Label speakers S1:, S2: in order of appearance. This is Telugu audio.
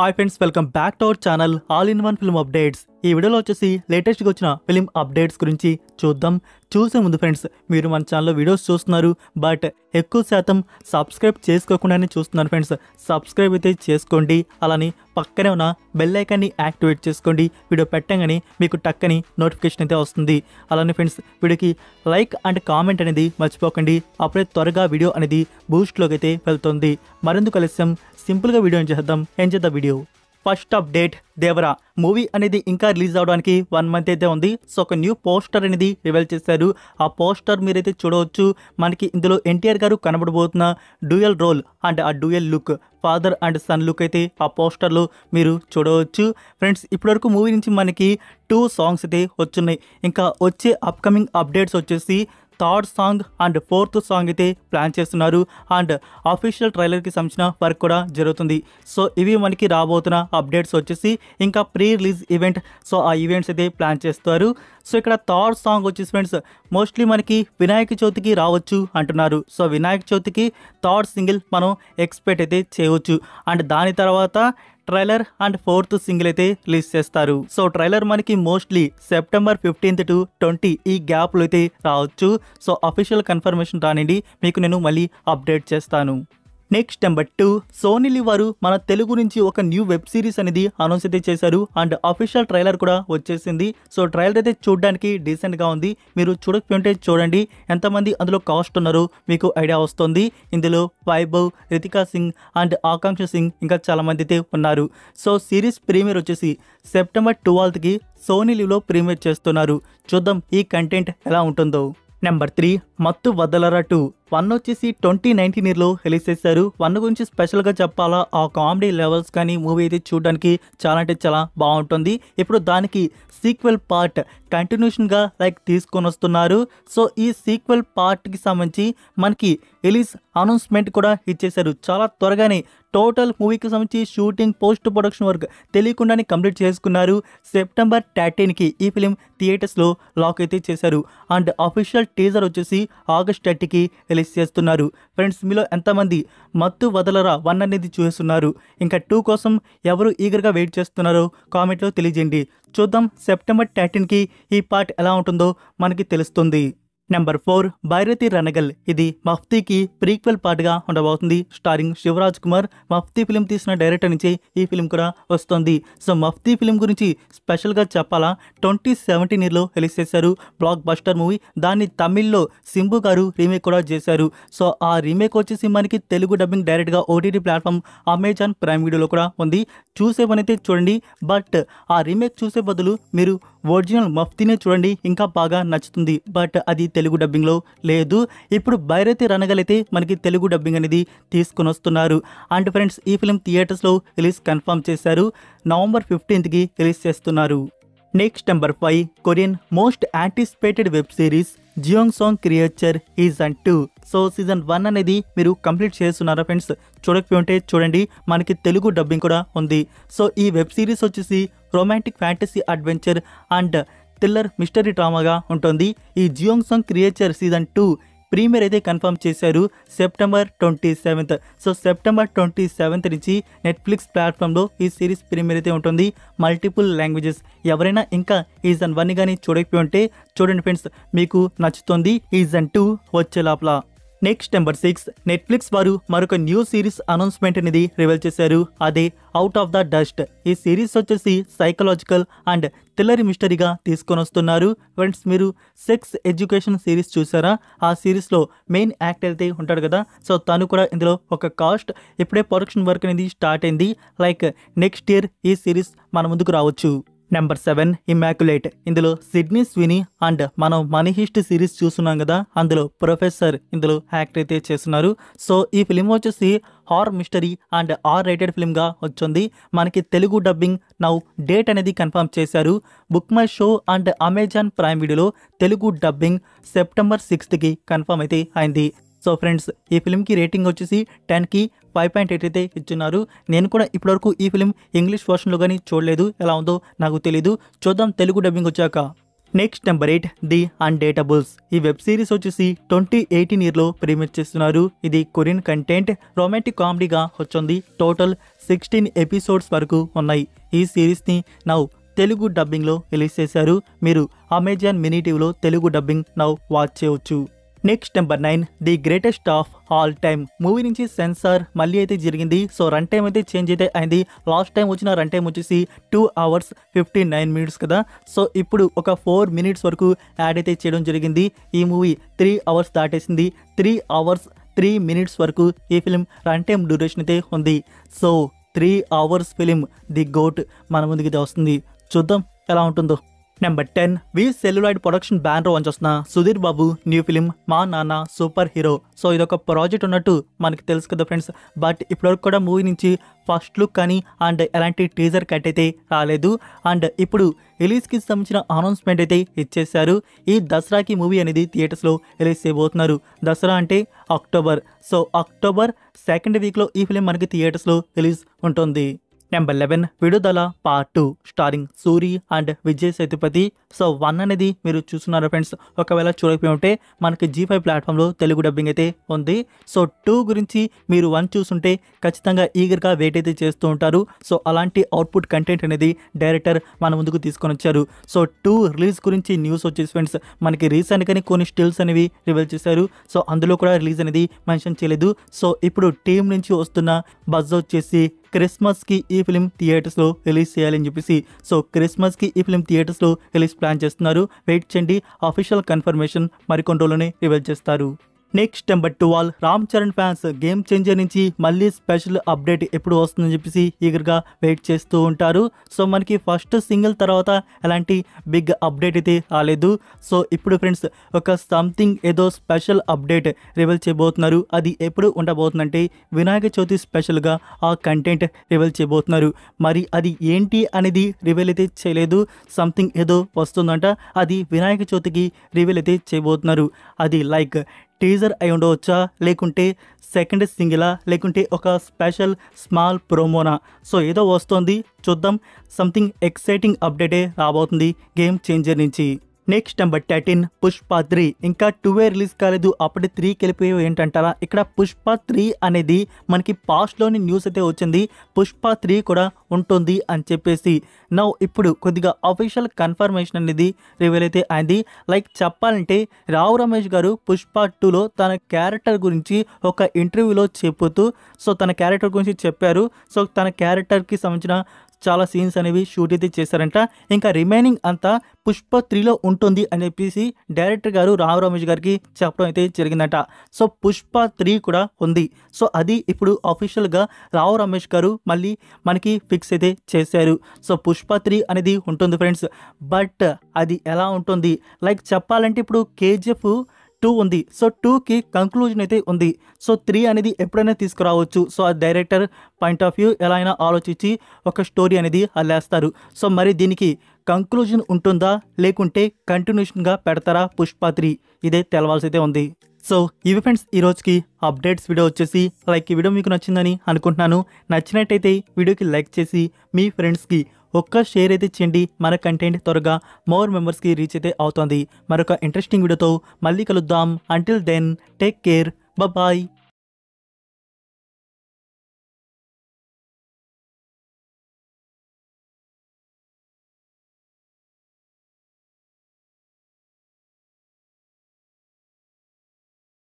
S1: hi friends welcome back to our channel all in one film updates ఈ వీడియోలో వచ్చేసి లేటెస్ట్గా వచ్చిన ఫిలిం అప్డేట్స్ గురించి చూద్దాం చూసే ముందు ఫ్రెండ్స్ మీరు మన ఛానల్లో వీడియోస్ చూస్తున్నారు బట్ ఎక్కువ శాతం సబ్స్క్రైబ్ చేసుకోకుండానే చూస్తున్నారు ఫ్రెండ్స్ సబ్స్క్రైబ్ అయితే చేసుకోండి అలానే పక్కనే ఉన్న బెల్లైకాన్ని యాక్టివేట్ చేసుకోండి వీడియో పెట్టంగానే మీకు టక్కని నోటిఫికేషన్ అయితే వస్తుంది అలానే ఫ్రెండ్స్ వీడియోకి లైక్ అండ్ కామెంట్ అనేది మర్చిపోకండి అప్పుడే త్వరగా వీడియో అనేది బూస్ట్లోకి అయితే వెళ్తుంది మరెందుకు కలిసాం సింపుల్గా వీడియో ఏం చేద్దాం ఏం చేద్దాం video first update Devara movie అనేది ఇంకా రిలీజ్ అవడానికి వన్ మంత్ అయితే ఉంది సో ఒక న్యూ పోస్టర్ అనేది రివీల్ చేశారు ఆ పోస్టర్ మీరైతే చూడవచ్చు మనకి ఇందులో ఎన్టీఆర్ గారు కనబడబోతున్న డ్యూయల్ రోల్ అండ్ ఆ dual look father and son look అయితే ఆ పోస్టర్లో మీరు చూడవచ్చు ఫ్రెండ్స్ ఇప్పటివరకు మూవీ నుంచి మనకి టూ సాంగ్స్ అయితే వచ్చున్నాయి ఇంకా వచ్చే అప్కమింగ్ అప్డేట్స్ వచ్చేసి third song and fourth song అయితే ప్లాన్ చేస్తున్నారు అండ్ అఫీషియల్ ట్రైలర్కి సంబంధించిన వర్క్ కూడా జరుగుతుంది సో ఇవి మనకి రాబోతున్న అప్డేట్స్ వచ్చేసి ఇంకా ప్రీ రిలీజ్ ఈవెంట్ సో ఆ ఈవెంట్స్ అయితే ప్లాన్ చేస్తారు సో ఇక్కడ థర్డ్ సాంగ్ వచ్చేసి ఫ్రెండ్స్ మోస్ట్లీ మనకి వినాయక చవితికి రావచ్చు అంటున్నారు సో వినాయక చవితికి థర్డ్ సింగిల్ మనం ఎక్స్పెక్ట్ అయితే చేయవచ్చు అండ్ దాని తర్వాత ట్రైలర్ అండ్ ఫోర్త్ సింగిల్ అయితే రిలీజ్ చేస్తారు సో ట్రైలర్ మనకి mostly September fifteenth to twenty ఈ గ్యాప్లో అయితే రావచ్చు సో అఫీషియల్ కన్ఫర్మేషన్ రానిండి మీకు నేను మళ్ళీ అప్డేట్ చేస్తాను నెక్స్ట్ నెంబర్ టూ సోనీలి వారు మన తెలుగు నుంచి ఒక న్యూ వెబ్ సిరీస్ అనేది అనౌన్స్ అయితే చేశారు అండ్ అఫీషియల్ ట్రైలర్ కూడా వచ్చేసింది సో ట్రైలర్ అయితే చూడడానికి డీసెంట్గా ఉంది మీరు చూడకపోయింటే చూడండి ఎంతమంది అందులో కాస్ట్ ఉన్నారో మీకు ఐడియా వస్తుంది ఇందులో వైభవ్ రితికా సింగ్ అండ్ ఆకాంక్ష సింగ్ ఇంకా చాలామంది అయితే ఉన్నారు సో సిరీస్ ప్రీమియర్ వచ్చేసి సెప్టెంబర్ ట్వెల్త్కి కి లీవ్లో ప్రీమియర్ చేస్తున్నారు చూద్దాం ఈ కంటెంట్ ఎలా ఉంటుందో నెంబర్ త్రీ మత్తు వదలరా వన్ వచ్చేసి ట్వంటీ నైన్టీన్ ఇయర్లో రిలీజ్ చేశారు వన్ గురించి స్పెషల్గా చెప్పాలా ఆ కామెడీ లెవెల్స్ కానీ మూవీ అయితే చూడడానికి చాలా అంటే చాలా బాగుంటుంది ఇప్పుడు దానికి సీక్వెల్ పార్ట్ కంటిన్యూషన్గా లైక్ తీసుకొని వస్తున్నారు సో ఈ సీక్వెల్ పార్ట్కి సంబంధించి మనకి రిలీజ్ అనౌన్స్మెంట్ కూడా ఇచ్చేశారు చాలా త్వరగానే టోటల్ మూవీకి సంబంధించి షూటింగ్ పోస్ట్ ప్రొడక్షన్ వర్క్ తెలియకుండానే కంప్లీట్ చేసుకున్నారు సెప్టెంబర్ థర్టీన్కి ఈ ఫిలిం థియేటర్స్లో లాక్ అయితే చేశారు అండ్ అఫీషియల్ టీజర్ వచ్చేసి ఆగస్ట్ ఎట్టికి రిలీజ్ చేస్తున్నారు ఫ్రెండ్స్ మీలో ఎంతమంది మత్తు వదలరా వన్ అనేది చూస్తున్నారు ఇంకా టూ కోసం ఎవరు ఈగర్గా వెయిట్ చేస్తున్నారో కామెంట్లో తెలియజేయండి చూద్దాం సెప్టెంబర్ థర్టీన్కి ఈ పార్ట్ ఎలా ఉంటుందో మనకి తెలుస్తుంది నెంబర్ ఫోర్ భైరతి రనగల్ ఇది మఫ్తీకి ప్రీక్వెల్ పాటగా ఉండబోతుంది స్టారింగ్ శివరాజ్ కుమార్ మఫ్తీ ఫిలిం తీసిన డైరెక్టర్ నుంచి ఈ ఫిలిం కూడా వస్తుంది సో మఫ్తీ ఫిలిం గురించి స్పెషల్గా చెప్పాలా ట్వంటీ సెవెంటీన్ ఇయర్లో రిలీజ్ చేశారు బ్లాక్ బస్టర్ మూవీ దాన్ని తమిళ్లో సింబు గారు రీమేక్ కూడా చేశారు సో ఆ రీమేక్ వచ్చే సినిమానికి తెలుగు డబ్బింగ్ డైరెక్ట్గా ఓటీటీ ప్లాట్ఫామ్ అమెజాన్ ప్రైమ్ వీడియోలో కూడా ఉంది చూసేవనైతే చూడండి బట్ ఆ రీమేక్ చూసే బదులు మీరు ఒరిజినల్ మఫ్తీనే చూడండి ఇంకా బాగా నచ్చుతుంది బట్ అది తెలుగు డబ్బింగ్లో లేదు ఇప్పుడు భైరతి రణగలైతే మనకి తెలుగు డబ్బింగ్ అనేది తీసుకుని వస్తున్నారు అండ్ ఫ్రెండ్స్ ఈ ఫిలిం థియేటర్స్లో రిలీజ్ కన్ఫర్మ్ చేశారు నవంబర్ ఫిఫ్టీన్త్కి రిలీజ్ చేస్తున్నారు next number five Korean most anticipated web series Gyeongseong creature season two so season one అనేది మీరు కంప్లీట్ చేస్తున్నారా ఫ్రెండ్స్ చూడకపోయి ఉంటే చూడండి మనకి తెలుగు డబ్బింగ్ కూడా ఉంది సో ఈ వెబ్ సిరీస్ వచ్చేసి romantic fantasy adventure and thriller mystery డ్రామాగా ఉంటుంది ఈ Gyeongseong creature season two premiere అయితే కన్ఫర్మ్ చేశారు September twenty seventh so September twenty seventh నుంచి నెట్ఫ్లిక్స్ ప్లాట్ఫామ్లో ఈ సిరీస్ ప్రీమియర్ అయితే ఉంటుంది మల్టిపుల్ లాంగ్వేజెస్ ఎవరైనా ఇంకా ఈ జన్ వన్ కానీ చూడకపోయి ఉంటే చూడండి ఫ్రెండ్స్ మీకు నచ్చుతుంది ఈ జన్ టూ వచ్చే లోపల నెక్స్ట్ నెంబర్ సిక్స్ నెట్ఫ్లిక్స్ వారు మరొక న్యూ సిరీస్ అనౌన్స్మెంట్ అనేది రివీల్ చేశారు అదే అవుట్ ఆఫ్ ద డస్ట్ ఈ సిరీస్ వచ్చేసి సైకలాజికల్ అండ్ తిల్లరి మిస్టరీగా తీసుకొని వస్తున్నారు ఫ్రెండ్స్ మీరు సెక్స్ ఎడ్యుకేషన్ సిరీస్ చూసారా ఆ సిరీస్లో మెయిన్ యాక్ట్ అయితే ఉంటాడు కదా సో తను కూడా ఇందులో ఒక కాస్ట్ ఇప్పుడే ప్రొడక్షన్ వర్క్ అనేది స్టార్ట్ అయింది లైక్ నెక్స్ట్ ఇయర్ ఈ సిరీస్ మన ముందుకు రావచ్చు నెంబర్ సెవెన్ ఇమాక్యులేట్ ఇందులో సిడ్నీ స్విని అండ్ మనం మనీ హిస్ట్ సిరీస్ చూస్తున్నాం కదా అందులో ప్రొఫెసర్ ఇందులో యాక్ట్ అయితే చేస్తున్నారు సో ఈ ఫిలిం వచ్చేసి horror mystery and R rated ఫిల్మ్గా వచ్చింది మనకి తెలుగు డబ్బింగ్ నౌ డేట్ అనేది కన్ఫర్మ్ చేశారు book my show and Amazon Prime వీడియోలో తెలుగు డబ్బింగ్ సెప్టెంబర్ సిక్స్త్కి కన్ఫర్మ్ అయితే అయింది సో ఫ్రెండ్స్ ఈ ఫిలింకి రేటింగ్ వచ్చేసి టెన్కి ఫైవ్ పాయింట్ ఎయిట్ అయితే ఇచ్చున్నారు నేను కూడా ఇప్పటివరకు ఈ ఫిలిం ఇంగ్లీష్ వర్షన్లో కానీ చూడలేదు ఎలా ఉందో నాకు తెలీదు చూద్దాం తెలుగు డబ్బింగ్ వచ్చాక next number eight the undateables ఈ వెబ్ సిరీస్ వచ్చేసి ట్వంటీ ఎయిటీన్ ఇయర్లో ప్రీమియర్ చేస్తున్నారు ఇది కొరియన్ కంటెంట్ రొమాంటిక్ కామెడీగా వచ్చింది టోటల్ సిక్స్టీన్ ఎపిసోడ్స్ వరకు ఉన్నాయి ఈ సిరీస్ని నౌ తెలుగు డబ్బింగ్లో రిలీజ్ చేశారు మీరు అమెజాన్ మినీ టీవీలో తెలుగు డబ్బింగ్ నౌ వాచ్ చేయవచ్చు next number nine the greatest of all time movie నుంచి సెన్సార్ మళ్ళీ అయితే జరిగింది సో రన్ టైం అయితే చేంజ్ అయితే అయింది లాస్ట్ టైం వచ్చిన రన్ టైం వచ్చేసి two hours fifty nine minutes కదా సో ఇప్పుడు ఒక ఫోర్ మినిట్స్ వరకు యాడ్ అయితే చేయడం జరిగింది ఈ మూవీ త్రీ అవర్స్ దాటేసింది త్రీ అవర్స్ త్రీ మినిట్స్ వరకు ఈ ఫిలిం రన్ టైం డ్యూరేషన్ అయితే ఉంది so three hours film the goat మన ముందుకి వస్తుంది చూద్దాం ఎలా ఉంటుందో number ten V celluloid production banner వంచొస్తున్న సుధీర్ బాబు న్యూ ఫిలిం మా నాన్న సూపర్ హీరో సో ఇదొక ప్రాజెక్ట్ ఉన్నట్టు మనకి తెలుసు కదా ఫ్రెండ్స్ బట్ ఇప్పటివరకు కూడా మూవీ నుంచి ఫస్ట్ లుక్ కానీ అండ్ ఎలాంటి టీజర్ కట్ అయితే రాలేదు అండ్ ఇప్పుడు రిలీజ్కి సంబంధించిన అనౌన్స్మెంట్ అయితే ఇచ్చేశారు ఈ దసరాకి మూవీ అనేది థియేటర్స్లో రిలీజ్ చేయబోతున్నారు దసరా అంటే అక్టోబర్ సో అక్టోబర్ సెకండ్ వీక్లో ఈ ఫిలిం మనకి థియేటర్స్లో రిలీజ్ ఉంటుంది number eleven Vidudala part two starring Suri and Vijay Sethupathi so one అనేది మీరు చూస్తున్నారు ఫ్రెండ్స్ ఒకవేళ చూడకపోయి ఉంటే మనకి జీ ఫైవ్ ప్లాట్ఫామ్లో తెలుగు డబ్బింగ్ అయితే ఉంది సో టూ గురించి మీరు వన్ చూస్తుంటే ఖచ్చితంగా ఈగర్గా వెయిట్ అయితే చేస్తూ ఉంటారు సో అలాంటి అవుట్పుట్ కంటెంట్ అనేది డైరెక్టర్ మన ముందుకు తీసుకొని వచ్చారు సో టూ రిలీజ్ గురించి న్యూస్ వచ్చేసి ఫ్రెండ్స్ మనకి రీసెంట్గానే కొన్ని స్టిల్స్ అనేవి రివీల్ చేశారు సో అందులో కూడా రిలీజ్ అనేది మెన్షన్ చేయలేదు సో ఇప్పుడు టీం నుంచి వస్తున్న బజ్ వచ్చేసి క్రిస్మస్కి ఈ ఫిలిం థియేటర్స్లో రిలీజ్ చేయాలని చెప్పేసి సో క్రిస్మస్కి ఈ ఫిలిం థియేటర్స్లో రిలీజ్ ప్లాన్ చేస్తున్నారు వెయిట్ చేయండి అఫీషియల్ కన్ఫర్మేషన్ మరికొన్ని రోజుల్లోనే రివీల్ చేస్తారు next number twelve Ram Charan fans game changer నుంచి మళ్ళీ స్పెషల్ అప్డేట్ ఎప్పుడు వస్తుందని చెప్పేసి ఈగర్గా వెయిట్ చేస్తూ ఉంటారు సో మనకి ఫస్ట్ సింగిల్ తర్వాత ఎలాంటి బిగ్ అప్డేట్ అయితే రాలేదు సో ఇప్పుడు ఫ్రెండ్స్ ఒక సంథింగ్ ఏదో స్పెషల్ అప్డేట్ రివల్ చేయబోతున్నారు అది ఎప్పుడు ఉండబోతుందంటే వినాయక చవితి స్పెషల్గా ఆ కంటెంట్ రివల్ చేయబోతున్నారు మరి అది ఏంటి అనేది రివెల్ అయితే చేయలేదు సంథింగ్ ఏదో వస్తుందంట అది వినాయక చవితికి రివెల్ అయితే చేయబోతున్నారు అది లైక్ టీజర్ అయి ఉండవచ్చా లేకుంటే సెకండ్ సింగిలా లేకుంటే ఒక స్పెషల్ స్మాల్ ప్రోమోనా సో ఏదో వస్తోంది చూద్దాం సంథింగ్ ఎక్సైటింగ్ అప్డేటే రాబోతుంది గేమ్ చేంజర్ నుంచి next number thirteen Pushpa three ఇంకా టూ ఏ రిలీజ్ కాలేదు అప్పుడే త్రీ కెలిపి ఏంటంటారా ఇక్కడ పుష్ప త్రీ అనేది మనకి పాస్ట్లోని న్యూస్ అయితే వచ్చింది పుష్ప త్రీ కూడా ఉంటుంది అని చెప్పేసి నా ఇప్పుడు కొద్దిగా అఫీషియల్ కన్ఫర్మేషన్ అనేది రివీల్ అయితే అయింది లైక్ చెప్పాలంటే రావు రమేష్ గారు పుష్ప టూలో తన క్యారెక్టర్ గురించి ఒక ఇంటర్వ్యూలో చెప్పుతూ సో తన క్యారెక్టర్ గురించి చెప్పారు సో తన క్యారెక్టర్కి సంబంధించిన చాలా సీన్స్ అనేవి షూట్ అయితే చేశారంట ఇంకా రిమైనింగ్ అంతా పుష్ప త్రీలో ఉంటుంది అని చెప్పేసి డైరెక్టర్ గారు రామ్ రమేష్ గారికి చెప్పడం అయితే జరిగిందంట సో పుష్ప త్రీ కూడా ఉంది సో అది ఇప్పుడు అఫీషియల్గా రావు రమేష్ గారు మళ్ళీ మనకి ఫిక్స్ అయితే చేశారు సో పుష్ప త్రీ అనేది ఉంటుంది ఫ్రెండ్స్ బట్ అది ఎలా ఉంటుంది లైక్ చెప్పాలంటే ఇప్పుడు కేజీఎఫ్ టూ ఉంది సో టూకి కంక్లూజన్ అయితే ఉంది సో త్రీ అనేది ఎప్పుడైనా తీసుకురావచ్చు సో ఆ డైరెక్టర్ పాయింట్ ఆఫ్ వ్యూ ఎలా అయినా ఆలోచించి ఒక స్టోరీ అనేది అల్లేస్తారు సో మరి దీనికి కంక్లూజన్ ఉంటుందా లేకుంటే కంటిన్యూషన్గా పెడతారా పుష్ప త్రీ ఇదే తెలవాల్సైతే ఉంది సో ఇవి ఫ్రెండ్స్ ఈరోజుకి అప్డేట్స్ వీడియో వచ్చేసి లైక్ ఈ వీడియో మీకు నచ్చిందని అనుకుంటున్నాను నచ్చినట్టయితే వీడియోకి లైక్ చేసి మీ ఫ్రెండ్స్కి ఒక్క షేర్ అయితే చేయండి మన కంటెంట్ త్వరగా మోర్ మెంబర్స్కి రీచ్ అయితే అవుతుంది మరొక ఇంట్రెస్టింగ్ వీడియోతో మళ్ళీ కలుద్దాం until then take care bye